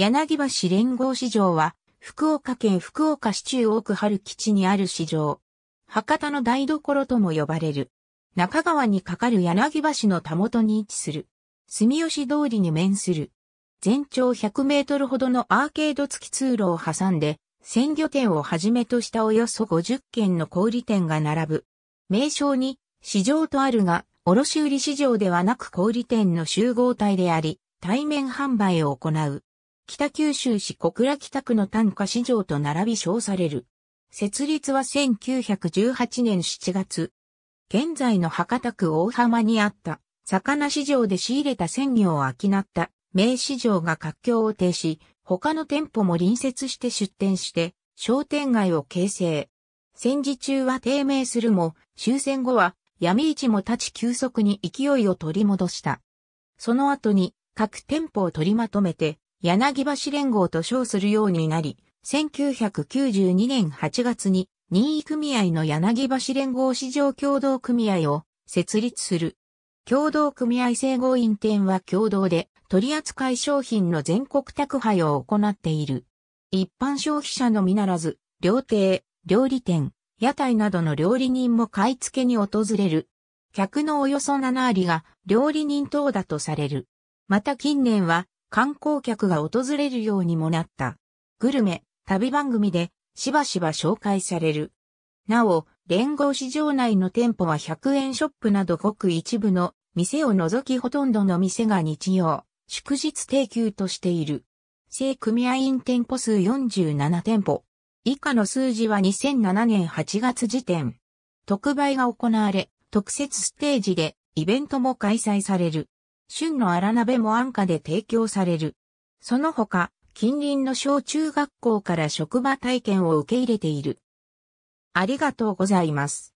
柳橋連合市場は、福岡県福岡市中央区春基地にある市場。博多の台所とも呼ばれる。中川に架かる柳橋のたもとに位置する。住吉通りに面する。全長100メートルほどのアーケード付き通路を挟んで、鮮魚店をはじめとしたおよそ50軒の小売店が並ぶ。名称に、市場とあるが、卸売市場ではなく小売店の集合体であり、対面販売を行う。北九州市小倉北区の単価市場と並び称される。設立は1918年7月。現在の博多区大浜にあった魚市場で仕入れた鮮魚を商った名市場が活況を呈し、他の店舗も隣接して出店して商店街を形成。戦時中は低迷するも終戦後は闇市も立ち急速に勢いを取り戻した。その後に各店舗を取りまとめて柳橋連合と称するようになり、1992年8月に任意組合の柳橋連合市場共同組合を設立する。共同組合整合員店は共同で取扱商品の全国宅配を行っている。一般消費者のみならず、料亭、料理店、屋台などの料理人も買い付けに訪れる。客のおよそ7割が料理人等だとされる。また近年は観光客が訪れるようにもなった。グルメ、旅番組でしばしば紹介される。なお、連合市場内の店舗は100円ショップなどごく一部の店を除きほとんどの店が日曜、祝日定休としている。正組合員店舗数47店舗。以下の数字は2007年8月時点。特売が行われ、特設ステージでイベントも開催される。旬の荒鍋も安価で提供される。その他、近隣の小中学校から職場体験を受け入れている。ありがとうございます。